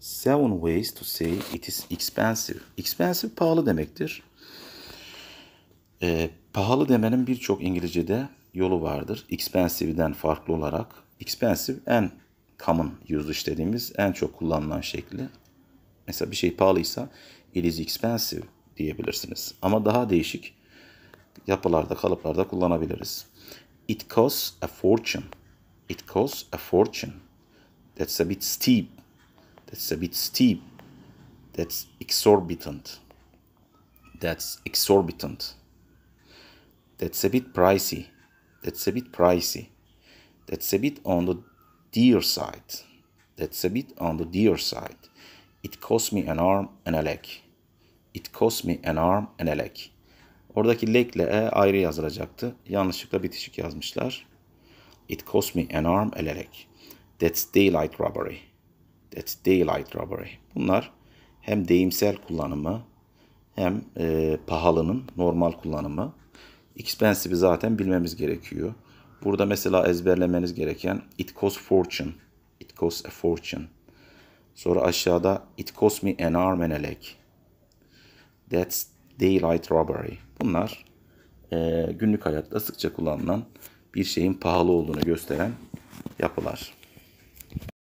Seven ways to say it is expensive. Expensive pahalı demektir. E, pahalı demenin birçok İngilizce'de yolu vardır. Expensive'den farklı olarak. Expensive en common usage işlediğimiz, en çok kullanılan şekli. Mesela bir şey pahalıysa it is expensive diyebilirsiniz. Ama daha değişik yapılarda, kalıplarda kullanabiliriz. It costs a fortune. It costs a fortune. That's a bit steep That's a bit steep. That's exorbitant. That's exorbitant. That's a bit pricey. That's a bit pricey. That's a bit on the dear side. That's a bit on the dear side. It cost me an arm and a leg. It cost me an arm and a leg. Oradaki leg ile e ayrı yazılacaktı. Yanlışlıkla bitişik yazmışlar. It cost me an arm and a leg. That's daylight robbery that's daylight robbery. Bunlar hem deyimsel kullanımı hem e, pahalının normal kullanımı. Expensive'i zaten bilmemiz gerekiyor. Burada mesela ezberlemeniz gereken it costs fortune. It costs a fortune. Sonra aşağıda it costs me an arm and a leg. That's daylight robbery. Bunlar e, günlük hayatta sıkça kullanılan bir şeyin pahalı olduğunu gösteren yapılar.